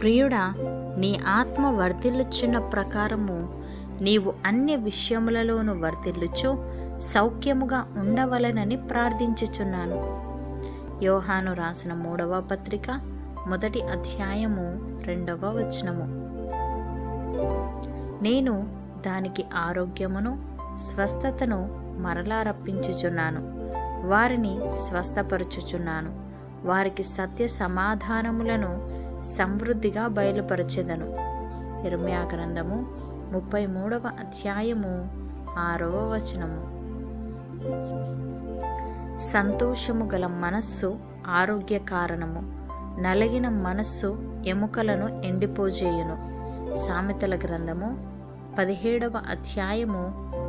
ప్రియుడా నీ ఆత్మ వర్ధిల్లుచున్న ప్రకారము నీవు అన్ని విషయములలోనూ వర్ధిల్లుచు సౌఖ్యముగా ఉండవలనని ప్రార్థించుచున్నాను యోహాను రాసిన మూడవ పత్రిక మొదటి అధ్యాయము రెండవ వచనము నేను దానికి ఆరోగ్యమును స్వస్థతను మరలా రప్పించుచున్నాను వారిని స్వస్థపరుచుచున్నాను వారికి సత్య సమాధానములను సమృద్ధిగా బయలుపరచెదను ఇరమ్యా గ్రంథము ముప్పై మూడవ అధ్యాయము ఆరవ వచనము సంతోషము గల మనస్సు ఆరోగ్య కారణము నలగిన మనస్సు ఎముకలను ఎండిపోజేయును సామెతల గ్రంథము పదిహేడవ అధ్యాయము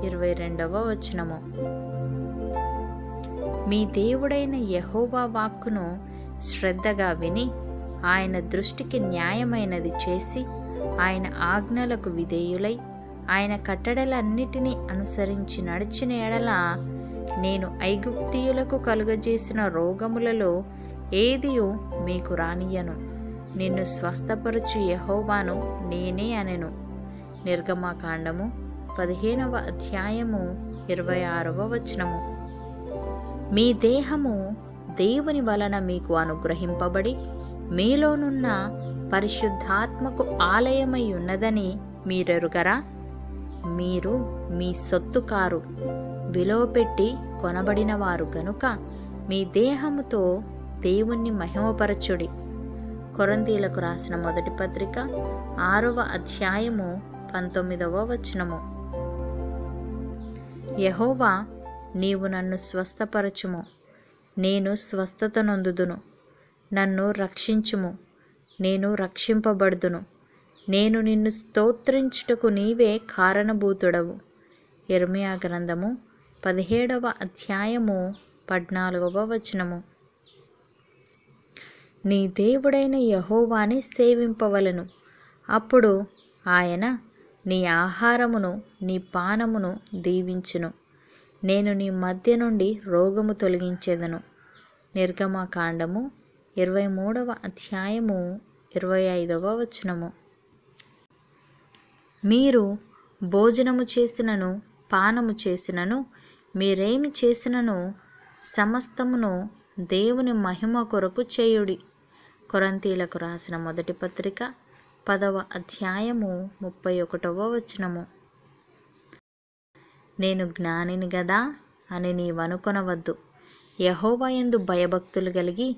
ఇరవై రెండవ వచనము మీ దేవుడైన యహోవా వాక్కును శ్రద్ధగా విని ఆయన దృష్టికి న్యాయమైనది చేసి ఆయన ఆజ్ఞలకు విధేయులై ఆయన కట్టడలన్నిటినీ అనుసరించి నడిచిన ఎడల నేను ఐగుప్తీయులకు కలుగజేసిన రోగములలో ఏదియో మీకు రానియను నిన్ను స్వస్థపరచు యహోవాను నేనే అనెను నిర్గమాకాండము పదిహేనవ అధ్యాయము ఇరవై ఆరవ వచనము మీ దేహము దేవుని వలన మీకు అనుగ్రహింపబడి మీలోనున్న పరిశుద్ధాత్మకు ఆలయమై ఉన్నదని మీరెరుగరా మీరు మీ సొత్తు కారు విలువ పెట్టి కొనబడినవారు గనుక మీ దేహముతో దేవుణ్ణి మహిమపరచుడి కొరందీలకు రాసిన మొదటి పత్రిక ఆరవ అధ్యాయము పంతొమ్మిదవ వచనము యహోవా నీవు నన్ను స్వస్థపరచుము నేను స్వస్థత నొందుదును నన్ను రక్షించుము నేను రక్షింపబడుదును నేను నిన్ను స్తోత్రించుటకు నీవే కారణభూతుడవు ఎర్మియా గ్రంథము పదిహేడవ అధ్యాయము పద్నాలుగవ వచనము నీ దేవుడైన యహోవాని సేవింపవలను అప్పుడు ఆయన నీ ఆహారమును నీ పానమును దీవించును నేను నీ మధ్య నుండి రోగము తొలగించేదను నిర్గమాకాండము ఇరవై మూడవ అధ్యాయము ఇరవై ఐదవ వచనము మీరు భోజనము చేసినను పానము చేసినను మీరేమి చేసినను సమస్తమును దేవుని మహిమ కొరకు చేయుడి కొరంతీలకు రాసిన మొదటి పత్రిక పదవ అధ్యాయము ముప్పై ఒకటవ వచనము నేను జ్ఞానిని గదా అని నీవనుకొనవద్దు యహోవా ఎందు భయభక్తులు కలిగి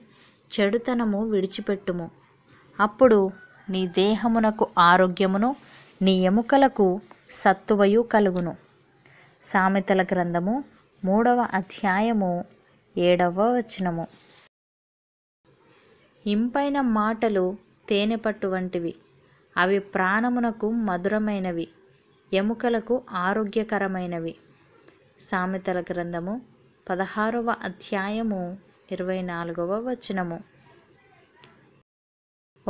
చెడుతనము విడిచిపెట్టుము అప్పుడు నీ దేహమునకు ఆరోగ్యమును నీ ఎముకలకు సత్తువయు కలుగును సామెతల గ్రంథము మూడవ అధ్యాయము ఏడవ వచనము ఇంపైన మాటలు తేనెపట్టు వంటివి అవి ప్రాణమునకు మధురమైనవి ఎముకలకు ఆరోగ్యకరమైనవి సామెతల గ్రంథము పదహారవ అధ్యాయము ఇరవై నాలుగవ వచనము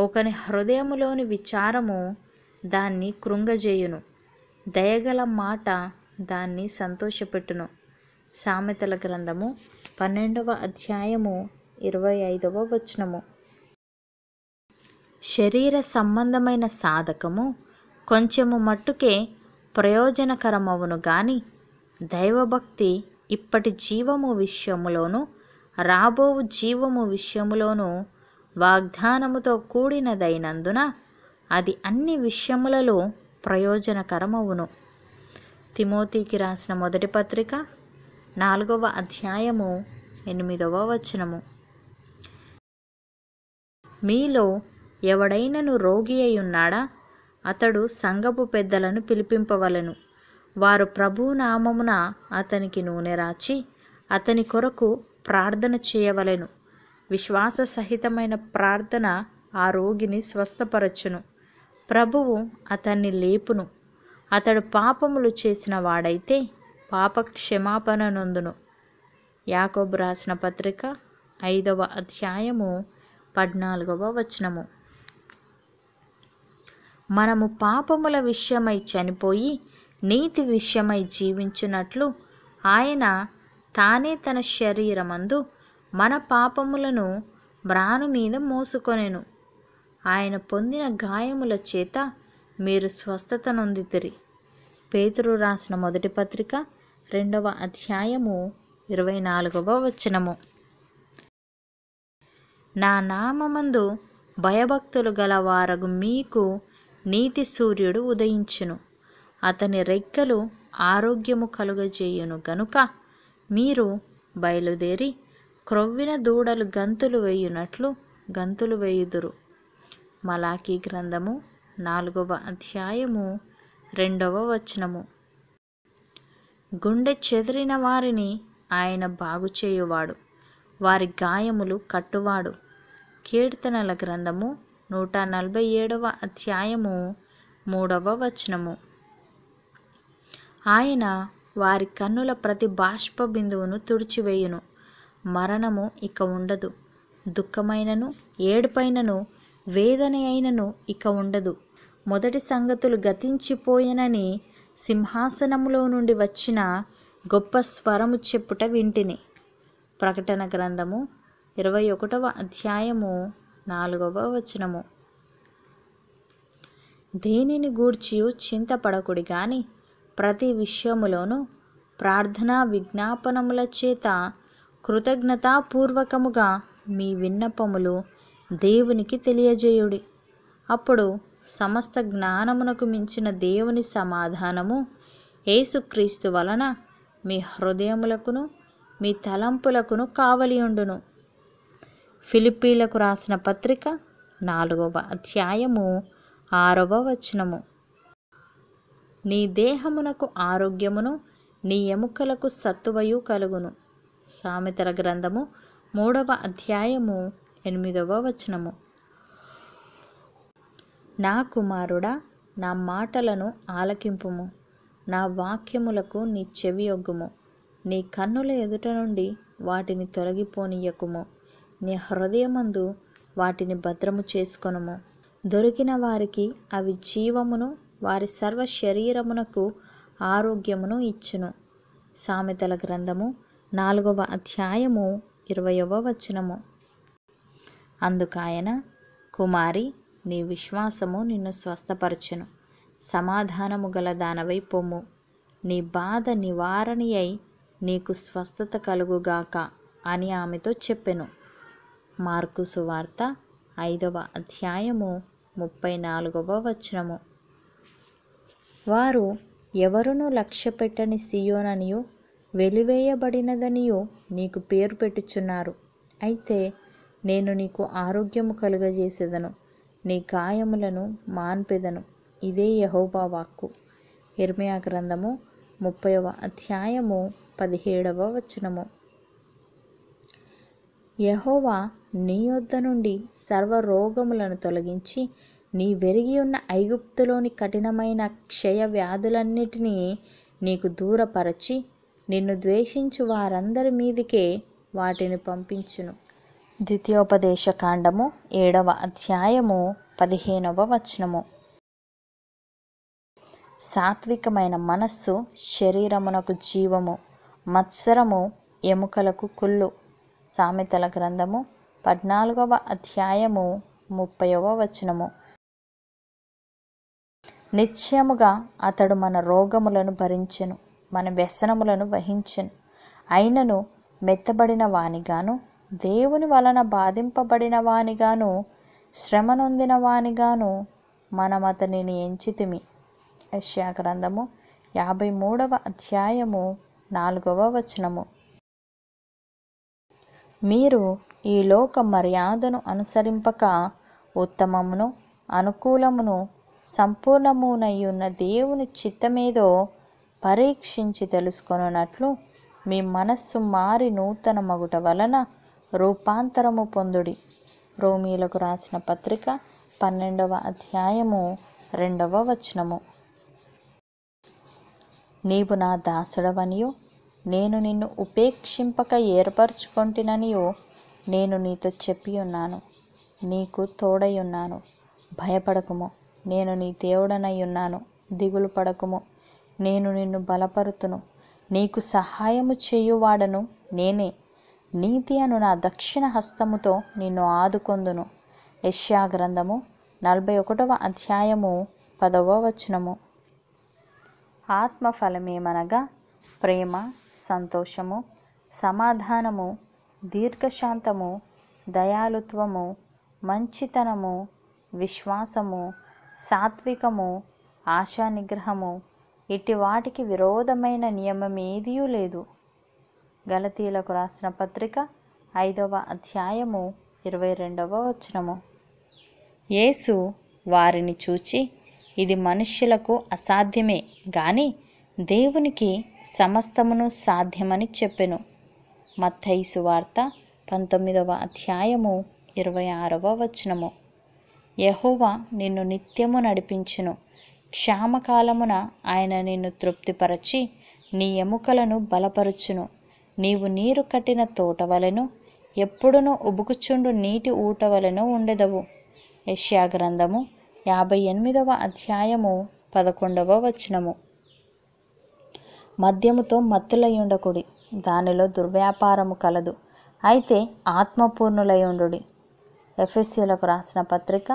ఒకని హృదయములోని విచారము దాన్ని కృంగజేయును దయగల మాట దాన్ని సంతోషపెట్టును సామెతల గ్రంథము పన్నెండవ అధ్యాయము ఇరవై ఐదవ వచనము శరీర సంబంధమైన సాధకము కొంచెము మట్టుకే ప్రయోజనకరమవును గాని దైవభక్తి ఇప్పటి జీవము విషయములోనూ రాబో జీవము విషయములోనూ వాగ్దానముతో కూడినదైనందున అది అన్ని విషయములలో ప్రయోజనకరమవును తిమోతికి రాసిన మొదటి పత్రిక నాలుగవ అధ్యాయము ఎనిమిదవ వచనము మీలో ఎవడైనను రోగి అయి ఉన్నాడా అతడు సంగపు పెద్దలను పిలిపింపవలను వారు ప్రభునామమున అతనికి నూనె రాచి అతని కొరకు ప్రార్థన చేయవలెను విశ్వాస సహితమైన ప్రార్థన ఆ రోగిని స్వస్థపరచును ప్రభువు అతన్ని లేపును అతడు పాపములు చేసిన వాడైతే పాప క్షమాపణ నొందును యాకోబు రాసిన పత్రిక ఐదవ అధ్యాయము పద్నాలుగవ వచనము మనము పాపముల విషయమై చనిపోయి నీతి విషయమై జీవించినట్లు ఆయన తానే తన శరీరమందు మన పాపములను మ్రాను మీద మోసుకొనెను ఆయన పొందిన గాయముల చేత మీరు స్వస్థత నొందితిరి పేతురు రాసిన మొదటి పత్రిక రెండవ అధ్యాయము ఇరవై నాలుగవ వచనము నా నామందు భయభక్తులు గల వారగు మీకు నీతి సూర్యుడు ఉదయించును అతని రెక్కలు ఆరోగ్యము కలుగజేయును గనుక మీరు బయలుదేరి క్రొవ్విన దూడలు గంతులు వేయునట్లు గంతులు వేయుదురు మలాకి గ్రంథము నాలుగవ అధ్యాయము రెండవ వచనము గుండె చెదిరిన వారిని ఆయన బాగు చేయువాడు వారి గాయములు కట్టువాడు కీర్తనల గ్రంథము నూట నలభై ఏడవ అధ్యాయము మూడవ వచనము ఆయన వారి కన్నుల ప్రతి బాష్ప బిందువును తుడిచివేయును మరణము ఇక ఉండదు దుఃఖమైనను ఏడుపైనను వేదన అయినను ఇక ఉండదు మొదటి సంగతులు గతించిపోయినని సింహాసనములో నుండి వచ్చిన గొప్ప స్వరము చెప్పుట వింటిని ప్రకటన గ్రంథము ఇరవై ఒకటవ అధ్యాయము నాలుగవ వచనము దేనిని గూర్చి చింతపడకుడి కానీ ప్రతి విషయములోనూ ప్రార్థనా విజ్ఞాపనముల చేత కృతజ్ఞతాపూర్వకముగా మీ విన్నపములు దేవునికి తెలియజేయుడి అప్పుడు సమస్త జ్ఞానమునకు మించిన దేవుని సమాధానము ఏసుక్రీస్తు వలన మీ హృదయములకును మీ తలంపులకును కావలియుండును ఫిలిపీలకు రాసిన పత్రిక నాలుగవ అధ్యాయము ఆరవ వచనము నీ దేహమునకు ఆరోగ్యమును నీ ఎముకలకు సత్తువయు కలుగును సామెతల గ్రంథము మూడవ అధ్యాయము ఎనిమిదవ వచనము నా కుమారుడా నా మాటలను ఆలకింపుము నా వాక్యములకు నీ చెవి ఒగ్గుము నీ కన్నుల ఎదుట నుండి వాటిని తొలగిపోనియకుము నీ హృదయమందు వాటిని భద్రము చేసుకొనుము దొరికిన వారికి అవి జీవమును వారి సర్వ శరీరమునకు ఆరోగ్యమును ఇచ్చును సామెతల గ్రంథము నాలుగవ అధ్యాయము ఇరవయవ వచనము అందుకాయన కుమారి నీ విశ్వాసము నిన్ను స్వస్థపరచును సమాధానము గల దానవై పొమ్ము నీ బాధ నివారణయై అయి నీకు స్వస్థత కలుగుగాక అని ఆమెతో చెప్పెను మార్కుసు వార్త ఐదవ అధ్యాయము ముప్పై నాలుగవ వచనము వారు ఎవరునూ లక్ష్యపెట్టని సియోననియో వెలివేయబడినదనియో నీకు పేరు పెట్టుచున్నారు అయితే నేను నీకు ఆరోగ్యము కలుగజేసేదను నీ గాయములను మాన్పెదను ఇదే యహోబా వాక్కు ఇర్మయా గ్రంథము ముప్పైవ అధ్యాయము పదిహేడవ వచనము యహోవా నీ యొద్ద నుండి సర్వ రోగములను తొలగించి నీ వెరిగి ఉన్న ఐగుప్తులోని కఠినమైన క్షయ వ్యాధులన్నిటినీ నీకు దూరపరచి నిన్ను ద్వేషించు వారందరి మీదికే వాటిని పంపించును ద్వితీయోపదేశ కాండము ఏడవ అధ్యాయము పదిహేనవ వచనము సాత్వికమైన మనస్సు శరీరమునకు జీవము మత్సరము ఎముకలకు కుళ్ళు సామెతల గ్రంథము పద్నాలుగవ అధ్యాయము ముప్పైవ వచనము నిశ్చయముగా అతడు మన రోగములను భరించెను మన వ్యసనములను వహించెను అయినను మెత్తబడిన వానిగాను దేవుని వలన బాధింపబడిన వానిగాను శ్రమ నొందిన వానిగాను మనం అతనిని ఎంచితిమి యశ్యాగ్రంథము యాభై మూడవ అధ్యాయము నాలుగవ వచనము మీరు ఈ లోక మర్యాదను అనుసరింపక ఉత్తమమును అనుకూలమును సంపూర్ణమునయ్యున్న దేవుని చిత్తమేదో పరీక్షించి తెలుసుకొనున్నట్లు మీ మనస్సు మారి నూతన మగుట వలన రూపాంతరము పొందుడి రోమీలకు రాసిన పత్రిక పన్నెండవ అధ్యాయము రెండవ వచనము నీవు నా దాసుడవనియో నేను నిన్ను ఉపేక్షింపక ఏర్పరచుకొంటిననియు నేను నీతో చెప్పి ఉన్నాను నీకు తోడై ఉన్నాను భయపడకుము నేను నీ దేవుడనై ఉన్నాను దిగులు పడకుము నేను నిన్ను బలపరుతును నీకు సహాయము చేయువాడను నేనే నీతి అను నా దక్షిణ హస్తముతో నిన్ను ఆదుకొందును యష్యా గ్రంథము నలభై ఒకటవ అధ్యాయము పదవ వచనము ఆత్మఫలమేమనగా ప్రేమ సంతోషము సమాధానము దీర్ఘశాంతము దయాలుత్వము మంచితనము విశ్వాసము సాత్వికము ఆశా నిగ్రహము ఇట్టి వాటికి విరోధమైన నియమం ఏదీ లేదు గలతీలకు రాసిన పత్రిక ఐదవ అధ్యాయము ఇరవై రెండవ వచనము యేసు వారిని చూచి ఇది మనుష్యులకు అసాధ్యమే గాని దేవునికి సమస్తమును సాధ్యమని చెప్పెను మత్తైసు వార్త పంతొమ్మిదవ అధ్యాయము ఇరవై ఆరవ వచనము యహోవా నిన్ను నిత్యము నడిపించును క్షామకాలమున ఆయన నిన్ను తృప్తిపరచి నీ ఎముకలను బలపరుచును నీవు నీరు కట్టిన తోటవలను ఎప్పుడునూ ఉబుకుచుండు నీటి ఊటవలను ఉండెదవు యష్యా గ్రంథము యాభై ఎనిమిదవ అధ్యాయము పదకొండవ వచనము మద్యముతో మత్తులై ఉండకుడి దానిలో దుర్వ్యాపారము కలదు అయితే ఆత్మపూర్ణులై ఉండుడి ఎఫ్ఎస్సీలకు రాసిన పత్రిక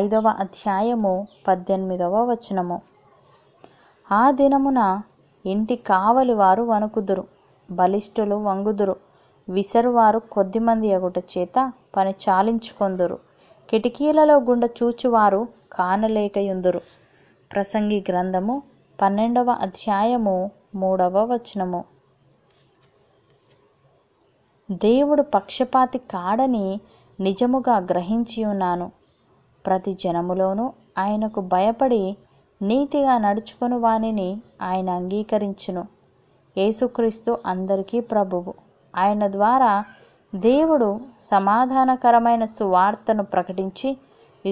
ఐదవ అధ్యాయము పద్దెనిమిదవ వచనము ఆ దినమున ఇంటి కావలి వారు వణుకుదురు బలిష్ఠులు వంగుదురు విసరువారు కొద్దిమంది ఎగుట చేత పని చాలించుకొందురు కిటికీలలో గుండె చూచువారు కానలేకయుందురు ప్రసంగి గ్రంథము పన్నెండవ అధ్యాయము మూడవ వచనము దేవుడు పక్షపాతి కాడని నిజముగా గ్రహించి ఉన్నాను ప్రతి జనములోనూ ఆయనకు భయపడి నీతిగా నడుచుకుని వానిని ఆయన అంగీకరించును యేసుక్రీస్తు అందరికీ ప్రభువు ఆయన ద్వారా దేవుడు సమాధానకరమైన సువార్తను ప్రకటించి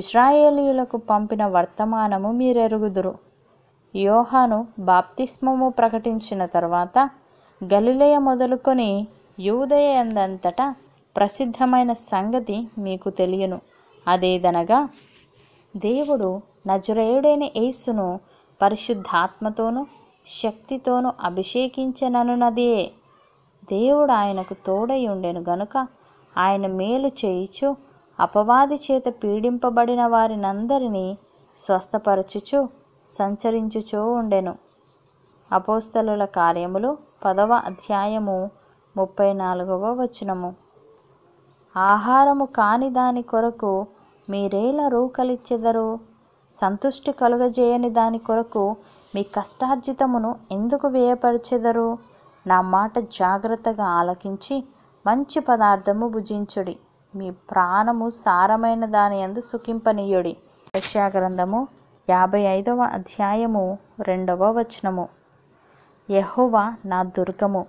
ఇస్రాయేలీలకు పంపిన వర్తమానము మీరెరుగుదురు యోహాను బాప్తిస్మము ప్రకటించిన తర్వాత గలిలయ మొదలుకొని యూదయ ప్రసిద్ధమైన సంగతి మీకు తెలియను అదేదనగా దేవుడు నజురేయుడైన యేసును పరిశుద్ధాత్మతోనూ శక్తితోనూ అభిషేకించననున్నదే దేవుడు ఆయనకు తోడై ఉండెను గనుక ఆయన మేలు చేయిచు అపవాది చేత పీడింపబడిన వారినందరినీ స్వస్థపరచుచు సంచరించుచూ ఉండెను అపోస్తలుల కార్యములు పదవ అధ్యాయము ముప్పై నాలుగవ వచనము ఆహారము కాని దాని కొరకు మీరేలా రూకలిచ్చెదరు సంతుష్టి కలుగజేయని దాని కొరకు మీ కష్టార్జితమును ఎందుకు వ్యయపరిచెదరు నా మాట జాగ్రత్తగా ఆలకించి మంచి పదార్థము భుజించుడి మీ ప్రాణము సారమైన దాని అందు సుఖింపనీయుడి యశాగ్రంథము యాభై ఐదవ అధ్యాయము రెండవ వచనము యహోవా నా దుర్గము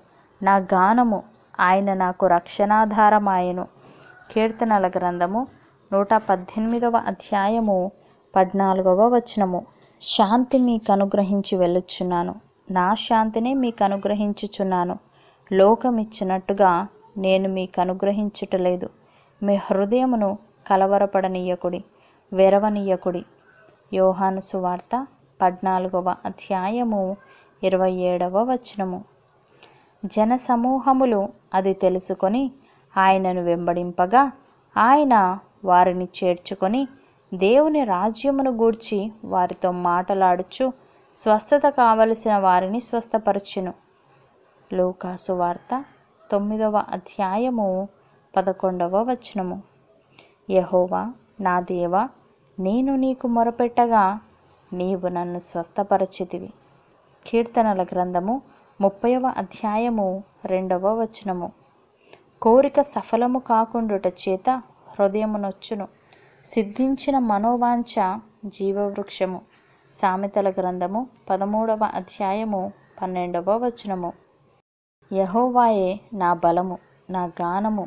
నా గానము ఆయన నాకు రక్షణాధారమాయను కీర్తనల గ్రంథము నూట పద్దెనిమిదవ అధ్యాయము పద్నాలుగవ వచనము శాంతి మీకు అనుగ్రహించి వెళ్ళుచున్నాను నా శాంతినే మీకు అనుగ్రహించుచున్నాను లోకమిచ్చినట్టుగా నేను మీకు అనుగ్రహించుటలేదు మీ హృదయమును కలవరపడనీయకుడి వెరవనీయకుడి యోహాను సువార్త పద్నాలుగవ అధ్యాయము ఇరవై ఏడవ వచనము జనసమూహములు అది తెలుసుకొని ఆయనను వెంబడింపగా ఆయన వారిని చేర్చుకొని దేవుని రాజ్యమును గూర్చి వారితో మాటలాడుచు స్వస్థత కావలసిన వారిని స్వస్థపరచును లూకాసు వార్త తొమ్మిదవ అధ్యాయము పదకొండవ వచనము యహోవా నా దేవ నేను నీకు మొరపెట్టగా నీవు నన్ను స్వస్థపరచితివి కీర్తనల గ్రంథము ముప్పైవ అధ్యాయము రెండవ వచనము కోరిక సఫలము కాకుండుట చేత హృదయమునొచ్చును సిద్ధించిన మనోవాంఛ జీవవృక్షము సామెతల గ్రంథము పదమూడవ అధ్యాయము పన్నెండవ వచనము యహోవాయే నా బలము నా గానము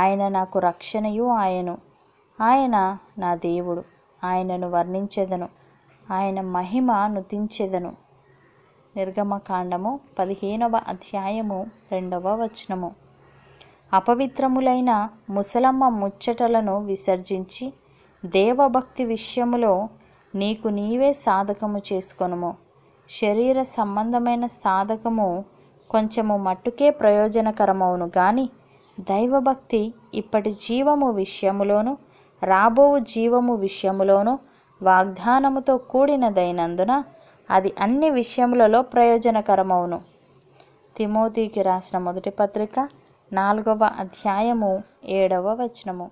ఆయన నాకు రక్షణయు ఆయను ఆయన నా దేవుడు ఆయనను వర్ణించెదను ఆయన మహిమ నుతించెదను నిర్గమకాండము పదిహేనవ అధ్యాయము రెండవ వచనము అపవిత్రములైన ముసలమ్మ ముచ్చటలను విసర్జించి దేవభక్తి విషయములో నీకు నీవే సాధకము చేసుకొనుము శరీర సంబంధమైన సాధకము కొంచెము మట్టుకే ప్రయోజనకరమవును గాని దైవభక్తి ఇప్పటి జీవము విషయములోను రాబో జీవము విషయములోను వాగ్దానముతో కూడినదైనందున అది అన్ని విషయములలో ప్రయోజనకరమవును తిమోతికి రాసిన మొదటి పత్రిక నాలుగవ అధ్యాయము ఏడవ వచనము